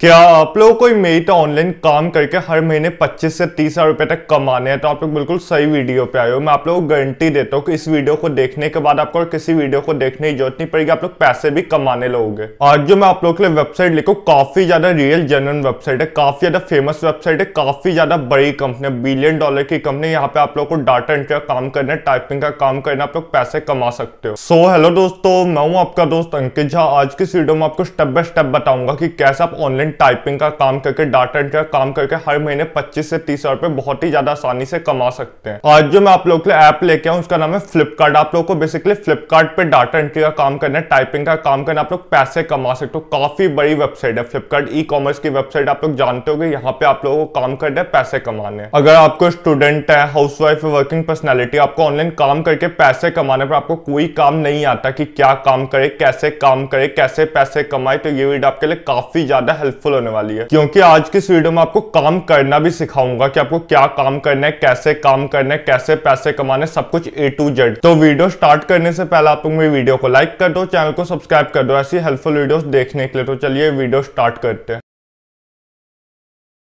क्या आप लोग कोई मेरी तो ऑनलाइन काम करके हर महीने 25 से तीस हजार रुपये तक कमाने हैं तो आप लोग बिल्कुल सही वीडियो पे आए हो मैं आप लोगों को गारंटी देता हूँ कि इस वीडियो को देखने के बाद आपको और किसी वीडियो को देखने की जरूरत नहीं पड़ेगी आप लोग पैसे भी कमाने लोगे आज जो मैं आप लोग के लिए वेबसाइट लिखू काफी ज्यादा रियल जनरल वेबसाइट है काफी ज्यादा फेमस वेबसाइट है काफी ज्यादा बड़ी कंपनी है बिलियन डॉलर की कंपनी यहाँ पे आप लोग को डाटा एंट्री का काम करना है टाइपिंग का काम करना आप लोग पैसे कमा सकते हो सो हेलो दोस्तों मैं हूँ आपका दोस्त अंकित झा आज की इस वीडियो में आपको स्टेप बाय स्टेप बताऊंगा कि कैसे आप ऑनलाइन टाइपिंग का काम करके डाटा का काम करके हर महीने 25 से तीस हजार बहुत ही ज्यादा आसानी से कमा सकते हैं आज जो मैं आप लोग के लिए ऐप लेके आऊँ उसका नाम है फ्लिपकार्ट आप लोग को बेसिकली फ्लिपकार्ट पे डाटा एंट्री का काम करना है टाइपिंग का काम करना आप लोग पैसे कमा सकते हो काफी बड़ी वेबसाइट है फ्लिपकार्ट ई कॉमर्स की वेबसाइट आप लोग जानते हो यहाँ पे आप लोगों को काम करना है पैसे कमाने अगर आपको स्टूडेंट है हाउस वाइफ वर्किंग पर्सनैलिटी आपको ऑनलाइन काम करके पैसे कमाने पर आपको कोई काम नहीं आता कि क्या काम करे कैसे काम करे कैसे पैसे कमाए तो ये वीडियो आपके लिए काफी ज्यादा हेल्प हेल्पफुल होने वाली है क्योंकि आज की इस वीडियो में आपको काम करना भी सिखाऊंगा कि आपको क्या काम करना है कैसे काम करना है कैसे पैसे कमाने सब कुछ ए टू जेड तो वीडियो स्टार्ट करने से पहले आप लोग मेरी वीडियो को लाइक कर दो चैनल को सब्सक्राइब कर दो ऐसी हेल्पफुल वीडियो देखने के लिए तो चलिए वीडियो स्टार्ट करते हैं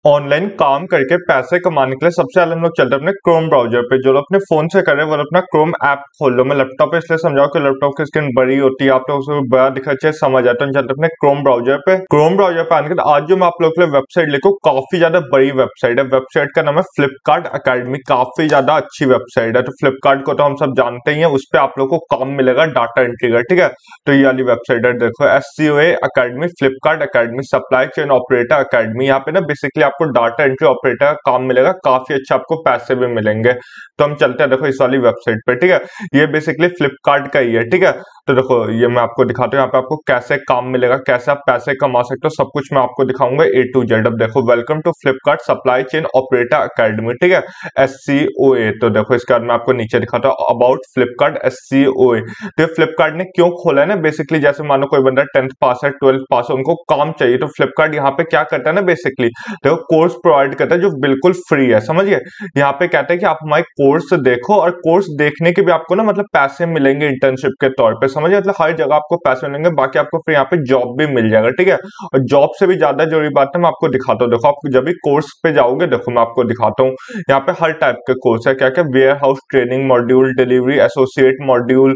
ऑनलाइन काम करके पैसे कमाने के लिए सबसे पहले हम लोग चलते हैं अपने क्रोम ब्राउजर पे जो लोग अपने फोन से कर रहे हैं वो अपना क्रोम ऐप खोल लो मैं लैपटॉप पे इसलिए समझाओ कि लैपटॉप की स्क्रीन बड़ी होती है आप लोग उसको बड़ा दिखा चाहिए समझ आता है चलते अपने क्रोम ब्राउजर पे क्रोम ब्राउजर पे आने के आज जो मैं आप लोग के लिए वेबसाइट लेको काफी ज्यादा बड़ी वेबसाइट है वेबसाइट का नाम है फ्लिपकार्ट अकेडमी काफी ज्यादा अच्छी वेबसाइट है तो फ्लिपकार्ट को तो हम सब जानते ही है उस पर आप लोग को काम मिलेगा डाटा एंट्री का ठीक है तो ये वाली वेबसाइट है देखो S C O academy Flipkart academy supply chain operator academy यहाँ पे ना बेसिकली आपको डाटा एंट्री ऑपरेटर काम मिलेगा काफी अच्छा आपको पैसे भी मिलेंगे तो हम चलते हैं देखो इस वाली वेबसाइट पे ठीक है ये बेसिकली फ्लिपकार्ट का ही है ठीक है तो देखो ये मैं आपको दिखाता हूँ यहाँ पे आपको कैसे काम मिलेगा कैसे आप पैसे कमा सकते हो सब कुछ मैं आपको दिखाऊंगा ए टू जेड अब देखो welcome to Flipkart supply chain operator academy ठीक है एस सी ओ ए तो देखो इसके बाद मैं आपको नीचे दिखाता हूँ about Flipkart S C O A तो फ्लिपकार्ट ने क्यों खोला है ना बेसिकली जैसे मानो कोई बंदा टेंथ पास है ट्वेल्थ पास है उनको काम चाहिए तो फ्लिपकार्ट यहाँ पे क्या करता है ना बेसिकली देखो कोर्स प्रोवाइड करता है जो बिल्कुल फ्री है समझिए यहाँ पे कहते हैं कि आप हमारे कोर्स देखो और कोर्स देखने के भी आपको ना मतलब पैसे मिलेंगे इंटर्नशिप के तौर पर समझे मतलब हर जगह आपको पैसे मिलेंगे बाकी आपको फिर यहाँ पे जॉब भी मिल जाएगा ठीक है और जॉब से भी ज्यादा जरूरी बात है मैं आपको दिखाता हूँ देखो आप जब भी कोर्स पे जाओगे देखो मैं आपको दिखाता हूँ यहाँ पे हर टाइप के कोर्स है क्या क्या warehouse training module delivery associate module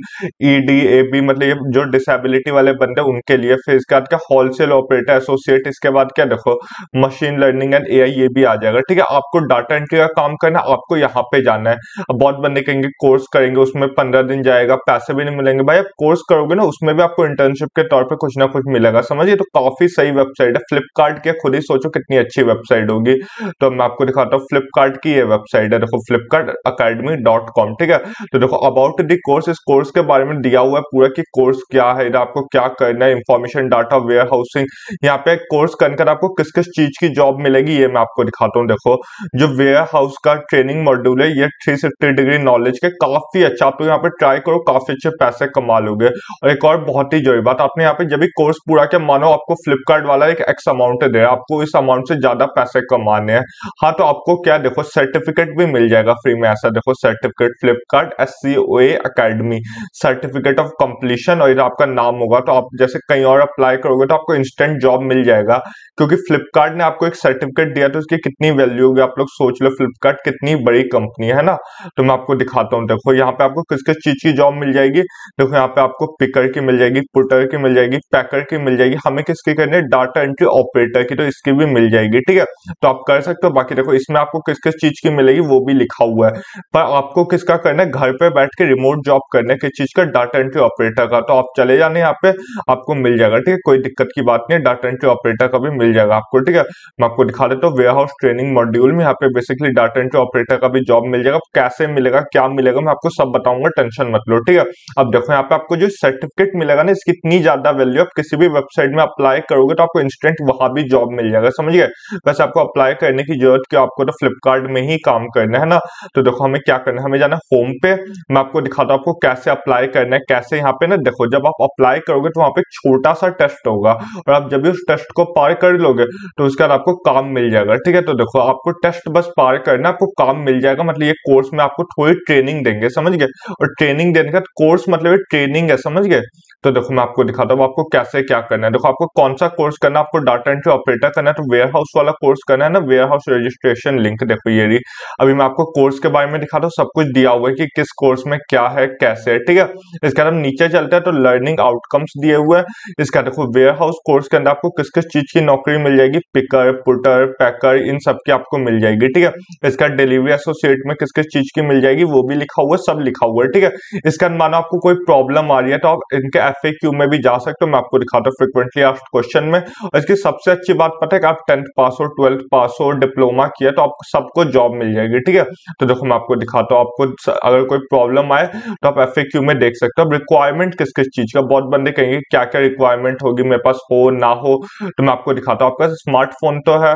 ED AB मतलब ये जो डिसेबिलिटी वाले बंदे उनके लिए फिर इसके बाद क्या होलसेल ऑपरेटर एसोसिएट इसके बाद क्या देखो मशीन लर्निंग एंड ए ये भी आ जाएगा ठीक है आपको डाटा एंट्री का काम करना आपको यहाँ पे जाना है बहुत बंदे कहेंगे कोर्स करेंगे उसमें पंद्रह दिन जाएगा पैसे भी नहीं मिलेंगे भाई आप कोर्स करोगे ना उसमें भी आपको इंटर्नशिप के तौर पे कुछ ना कुछ मिलेगा समझिए तो काफी सही वेबसाइट है फ्लिपकार्ट के खुद ही सोचो कितनी अच्छी वेबसाइट होगी तो मैं आपको दिखाता हूँ फ्लिपकार्ट की ये वेबसाइट है देखो फ्लिपकार्ट अकेडमी डॉट कॉम ठीक है तो देखो अबाउट दी कोर्स इस कोर्स के बारे में दिया हुआ है पूरा की कोर्स क्या है आपको क्या करना है इन्फॉर्मेशन डाटा वेयर हाउसिंग यहाँ पे कोर्स कर आपको किस किस चीज की जॉब मिलेगी ये मैं आपको दिखाता हूँ देखो जो वेयर हाउस का ट्रेनिंग मॉड्यूल है ये थ्री डिग्री नॉलेज के काफी अच्छा आप तो यहाँ पे ट्राई करो काफी अच्छे पैसे कमा लो होगे और एक और बहुत ही जरूरी बात आपने यहाँ पे जब भी कोर्स पूरा किया मानो आपको फ्लिपकार्ट वाला एक एक्स अमाउंट दे रहा है आपको इस अमाउंट से ज्यादा पैसे कमाने हैं हाँ तो आपको क्या देखो सर्टिफिकेट भी मिल जाएगा फ्री में ऐसा देखो certificate Flipkart S C O academy certificate of completion और आपका नाम होगा तो आप जैसे कहीं और अप्लाई करोगे तो आपको इंस्टेंट जॉब मिल जाएगा क्योंकि फ्लिपकार्ट ने आपको एक सर्टिफिकेट दिया तो उसकी कितनी वैल्यू होगी आप लोग सोच लो फ्लिपकार्ट कितनी बड़ी कंपनी है ना तो मैं आपको दिखाता हूँ देखो यहाँ पे आपको किस किस चीज की जॉब मिल जाएगी देखो यहाँ पे आपको पिकर की मिल जाएगी पुटर की मिल जाएगी पैकर की मिल जाएगी हमें किसकी करनी है डाटा एंट्री ऑपरेटर की तो इसकी भी मिल जाएगी ठीक है तो आप कर सकते हो बाकी देखो इसमें आपको किस किस चीज की मिलेगी वो भी लिखा हुआ है पर आपको किसका करना है घर पे बैठ के रिमोट जॉब करने किस चीज का डाटा एंट्री ऑपरेटर का तो आप चले जाने यहाँ पे आपको मिल जाएगा ठीक है कोई दिक्कत की बात नहीं है डाटा एंट्री ऑपरेटर का भी मिल जाएगा आपको ठीक है मैं आपको दिखा देता हूँ वेयर हाउस ट्रेनिंग मॉड्यूल में यहाँ पे बेसिकली डाटा एंट्री ऑपरेटर का भी जॉब मिल जाएगा कैसे मिलेगा क्या मिलेगा मैं आपको सब बताऊंगा टेंशन मत लो ठीक है अब देखो यहाँ पे आपको जो सर्टिफिकेट मिलेगा ना इसकी इतनी ज्यादा वैल्यू आप किसी भी वेबसाइट में अप्लाई करोगे तो आपको इंस्टेंट वहां भी जॉब मिल जाएगा समझिए बस आपको अप्लाई करने की जरूरत क्यों आपको तो फ्लिपकार्ट में ही काम करना है ना तो देखो हमें क्या करना है हमें जाना होम पे मैं आपको दिखाता हूँ आपको कैसे अप्लाई करना है कैसे यहाँ पे ना देखो जब आप अप्लाई करोगे तो वहां पर छोटा सा टेस्ट होगा और आप जब भी उस टेस्ट को पार कर लोगे तो उसके बाद आपको काम मिल जाएगा ठीक है तो देखो आपको टेस्ट बस पार करना आपको काम मिल जाएगा मतलब ये कोर्स में आपको थोड़ी ट्रेनिंग देंगे समझ गए और ट्रेनिंग देने का कोर्स मतलब ट्रेनिंग ट्रेनिंग है समझ गए तो देखो मैं आपको दिखाता हूँ आपको कैसे क्या करना है देखो आपको कौन सा कोर्स करना है आपको डाटा एंट्री ऑपरेटर करना है तो वेयर हाउस वाला कोर्स करना है ना वेयर हाउस रजिस्ट्रेशन लिंक देखो ये रही अभी मैं आपको कोर्स के बारे में दिखाता हूँ सब कुछ दिया हुआ है कि किस कोर्स में क्या है कैसे है ठीक है इसके बाद हम नीचे चलते हैं तो लर्निंग आउटकम्स दिए हुए हैं इसका देखो वेयर हाउस कोर्स के अंदर आपको किस किस चीज की नौकरी मिल जाएगी पिकर पुटर पैकर इन सब की आपको मिल जाएगी ठीक है इसका डिलीवरी एसोसिएट में किस किस चीज की मिल जाएगी वो भी लिखा हुआ है सब लिखा हुआ है ठीक है इसके अंदर मानो आपको कोई प्रॉब्लम आ रही है तो आप इनके एफ में भी जा सकते हो मैं आपको दिखाता हूँ फ्रिक्वेंटली आप क्वेश्चन में और इसकी सबसे अच्छी बात पता है कि आप टेंथ पास हो ट्वेल्थ पास हो डिप्लोमा किया तो आपको सबको जॉब मिल जाएगी ठीक है तो देखो मैं आपको दिखाता हूँ आपको अगर कोई प्रॉब्लम आए तो आप एफ में देख सकते हो अब रिक्वायरमेंट किस किस चीज़ का बहुत बंदे कहेंगे क्या क्या रिक्वायरमेंट होगी मेरे पास हो ना हो तो मैं आपको दिखाता हूँ आपका स्मार्टफोन तो है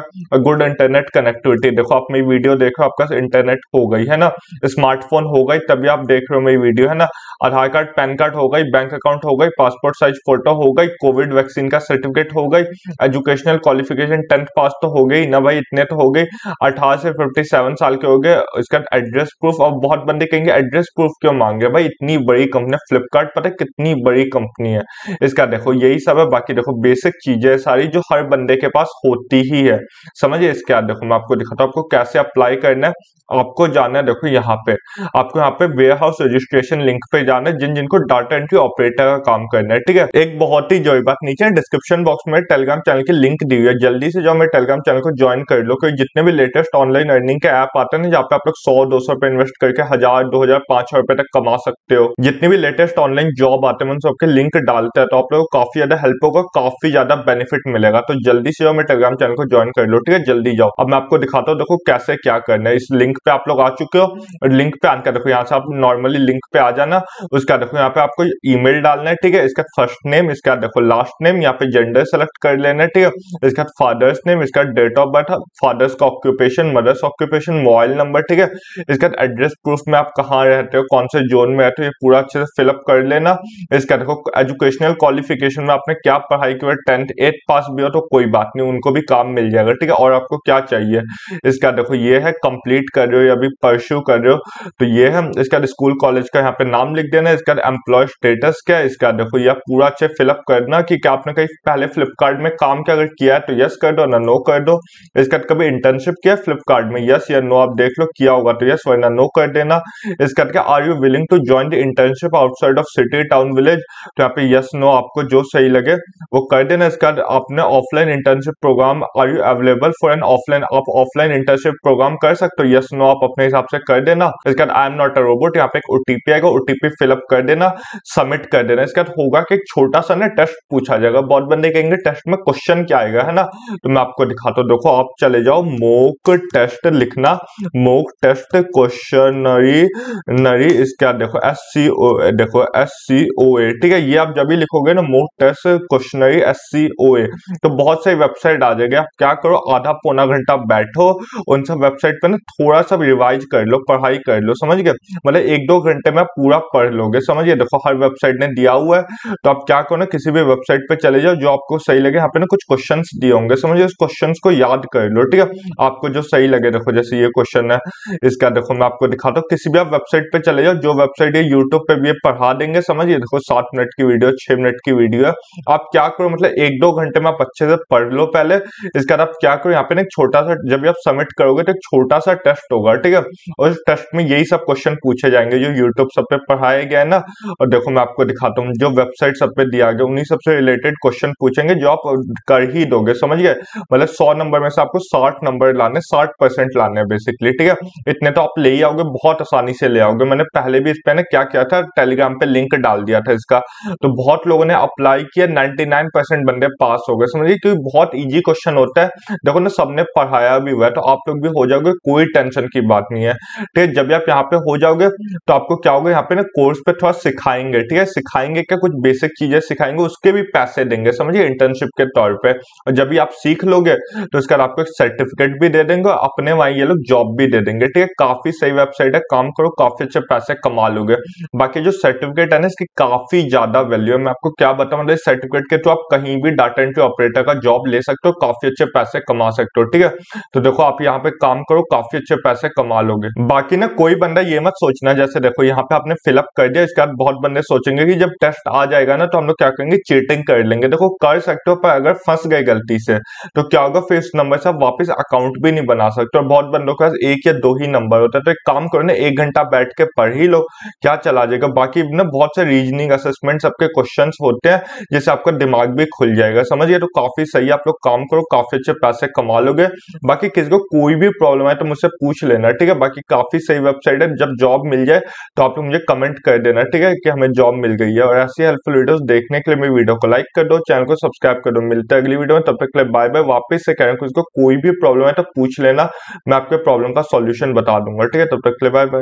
गुड इंटरनेट कनेक्टिविटी देखो आप मेरी वीडियो देख रहे हो आपका इंटरनेट हो गई है ना स्मार्टफोन हो गई तभी आप देख रहे हो मेरी वीडियो है ना आधार कार्ड पैन कार्ड हो गई बैंक अकाउंट हो गई पासपोर्ट साइज फोटो हो गई कोविड वैक्सीन का सर्टिफिकेट हो गई एजुकेशनल क्वालिफिकेशन टेंथ पास तो हो गई ना भाई इतने तो हो गए अठारह से फिफ्टी सेवन साल के हो गए इसका एड्रेस प्रूफ और बहुत बंदे कहेंगे एड्रेस प्रूफ क्यों मांगे भाई इतनी बड़ी कंपनी फ्लिपकार्ट पता है कितनी बड़ी कंपनी है इसका देखो यही सब है बाकी देखो बेसिक चीजें सारी जो हर बंदे के पास होती ही है समझिए इसके बाद देखो मैं आपको दिखाता हूँ आपको कैसे अप्लाई करना है आपको जाना है देखो यहाँ पे आपको यहाँ पे वेयर हाउस रजिस्ट्रेशन लिंक पे जाना है जिन जिनको डाटा इंपॉर्टेंट की ऑपरेटर का काम करना है ठीक है एक बहुत ही जो बात नीचे डिस्क्रिप्शन बॉक्स में टेलीग्राम चैनल की लिंक दी हुई है जल्दी से जो मेरे टेलीग्राम चैनल को ज्वाइन कर लो क्योंकि जितने भी लेटेस्ट ऑनलाइन अर्निंग के ऐप आते हैं जहाँ पे आप लोग सौ दो सौ रुपए इन्वेस्ट करके हजार दो हजार पांच सौ रुपए तक कमा सकते हो जितने भी लेटेस्ट ऑनलाइन जॉब आते हैं उन सबके लिंक डालते हैं तो आप लोग काफी ज्यादा हेल्प होगा काफी ज्यादा बेनिफिट मिलेगा तो जल्दी से जो मेरे टेलीग्राम चैनल को ज्वाइन कर लो ठीक है जल्दी जाओ अब मैं आपको दिखाता हूँ देखो कैसे क्या करना है इस लिंक पे आप लोग आ चुके हो लिंक पे आकर देखो यहाँ से आप नॉर्मली लिंक पे आ जाना उसका देखो यहाँ पे आपको आपको ईमेल डालना है ठीक है इसका फर्स्ट नेम इसके बाद देखो लास्ट नेम यहाँ पे जेंडर सेलेक्ट कर लेना है ठीक है इसके बाद फादर्स नेम इसका डेट ऑफ बर्थ फादर्स का occupation mother's occupation mobile number ठीक है इसके बाद एड्रेस प्रूफ में आप कहाँ रहते हो कौन से जोन में रहते हो ये पूरा अच्छे से फिलअप कर लेना इसका देखो एजुकेशनल क्वालिफिकेशन में आपने क्या पढ़ाई की टेंथ एट पास भी हो तो कोई बात नहीं उनको भी काम मिल जाएगा ठीक है और आपको क्या चाहिए इसका देखो ये है कंप्लीट कर रहे हो या अभी परस्यू कर रहे हो तो ये है इसके बाद स्कूल कॉलेज का यहाँ पे नाम लिख देना इसके बाद एम्प्लॉय स्टेटस क्या है इसका देखो यह पूरा चेक फिलअप करना कि क्या आपने कहीं पहले फ्लिपकार्ट में काम क्या अगर किया है तो यस कर दो ना नो कर दो इसके बाद कभी इंटर्नशिप किया फ्लिपकार्ट में यस या नो आप देख लो किया होगा तो यस वरना नो कर देना इसके बाद are you willing to join the internship outside of city town village तो यहाँ पे यस नो आपको जो सही लगे वो कर देना इसके बाद आपने offline internship program are you available for an offline आप ऑफलाइन इंटर्नशिप प्रोग्राम कर सकते हो यस नो आप अपने हिसाब से कर देना इसके बाद I am not a robot यहाँ पे एक ओटीपी आएगा ओटीपी फिलअप कर देना सबमिट कर देना इसके बाद होगा कि छोटा सा ना टेस्ट पूछा जाएगा बहुत बंदे कहेंगे टेस्ट में क्वेश्चन क्या आएगा है ना तो मैं आपको दिखाता हूँ देखो आप चले जाओ मोक टेस्ट लिखना मोक टेस्ट क्वेश्चन नरी इसके बाद देखो एस सी ओ देखो एस सी ओ ए ठीक है ये आप जब भी लिखोगे ना mock test questionnaire S C O A तो बहुत सारी वेबसाइट आ जाएगी आप क्या करो आधा पौना घंटा बैठो उन सब वेबसाइट पर ना थोड़ा सा रिवाइज कर लो पढ़ाई कर लो समझ गए मतलब एक दो घंटे में पूरा पढ़ लोगे समझिए देखो हर हर वेबसाइट ने दिया हुआ है तो आप क्या करो ना किसी भी वेबसाइट पे चले जाओ जो आपको सही लगे यहाँ पे ना कुछ क्वेश्चंस दिए होंगे समझो इस क्वेश्चंस को याद कर लो ठीक है आपको जो सही लगे देखो जैसे ये क्वेश्चन है इसका देखो मैं आपको दिखाता हूँ किसी भी आप वेबसाइट पर चले जाओ जो वेबसाइट ये यूट्यूब पर भी पढ़ा देंगे समझिए देखो सात मिनट की वीडियो छह मिनट की वीडियो है आप क्या करो मतलब एक दो घंटे में आप अच्छे से पढ़ लो पहले इसके बाद आप क्या करो यहाँ पे ना छोटा सा जब आप सबमिट करोगे तो छोटा सा टेस्ट होगा ठीक है और टेस्ट में यही सब क्वेश्चन पूछे जाएंगे जो यूट्यूब सब पे पढ़ाया गया है ना और देखो मैं आपको दिखाता हूँ जो वेबसाइट सब पे दिया गया उन्हीं सबसे रिलेटेड क्वेश्चन पूछेंगे जो आप कर ही दोगे समझ गए मतलब सौ नंबर में से आपको साठ नंबर लाने साठ परसेंट लाने बेसिकली ठीक है इतने तो आप ले ही आओगे बहुत आसानी से ले आओगे मैंने पहले भी इस पर ना क्या किया था टेलीग्राम पे लिंक डाल दिया था इसका तो बहुत लोगों ने अप्लाई किया नाइनटी बंदे पास हो गए समझिए क्योंकि बहुत ईजी क्वेश्चन होता है देखो ना सबने पढ़ाया भी हुआ है तो आप लोग भी हो जाओगे कोई टेंशन की बात नहीं है ठीक है जब आप यहाँ पे हो जाओगे तो आपको क्या होगा यहाँ पे ना कोर्स पे थोड़ा सिखाएंगे सिखाएंगे ठीक है सिखाएंगे क्या कुछ बेसिक चीजें सिखाएंगे उसके भी पैसे देंगे समझिए इंटर्नशिप के तौर पे और जब भी आप सीख लोगे तो उसके बाद आपको एक सर्टिफिकेट भी दे देंगे अपने वहां ये लोग जॉब भी दे देंगे ठीक है काफी सही वेबसाइट है काम करो काफी अच्छे पैसे कमा लोगे बाकी जो सर्टिफिकेट है ना इसकी काफी ज्यादा वैल्यू है मैं आपको क्या बताऊँ मतलब सर्टिफिकेट के थ्रू आप कहीं भी डाटा एंट्री ऑपरेटर का जॉब ले सकते हो काफी अच्छे पैसे कमा सकते हो ठीक है तो देखो आप यहाँ पे काम करो काफी अच्छे पैसे कमा लोगे बाकी ना कोई बंदा ये मत सोचना जैसे देखो यहाँ पे आपने फिलअप कर दिया इसके बाद बहुत बंदे करने सोचेंगे कि जब टेस्ट आ जाएगा ना तो हम लोग क्या करेंगे चीटिंग कर लेंगे देखो कर सकते हो पर अगर फंस गए गलती से तो क्या होगा फिर इस नंबर से आप वापस अकाउंट भी नहीं बना सकते और बहुत बंदों के पास एक या दो ही नंबर होता है तो एक काम करो ना एक घंटा बैठ के पढ़ ही लो क्या चला जाएगा बाकी ना बहुत से रीजनिंग असेसमेंट सबके क्वेश्चन होते हैं जिससे आपका दिमाग भी खुल जाएगा समझिए तो काफी सही आप लोग काम करो काफी अच्छे पैसे कमा लोगे बाकी किसी को कोई भी प्रॉब्लम है तो मुझसे पूछ लेना ठीक है बाकी काफी सही वेबसाइट है जब जॉब मिल जाए तो आप लोग मुझे कमेंट कर देना ठीक है कि हम हमें जॉब मिल गई है और ऐसी हेल्पफुल वीडियोस देखने के लिए मेरी वीडियो को लाइक कर दो चैनल को सब्सक्राइब कर दो मिलते हैं अगली वीडियो में तब तक के लिए बाय बाय वापस से कह रहे हैं किसी कोई भी प्रॉब्लम है तो पूछ लेना मैं आपके प्रॉब्लम का सोल्यूशन बता दूंगा ठीक है तब तक के लिए बाय बाय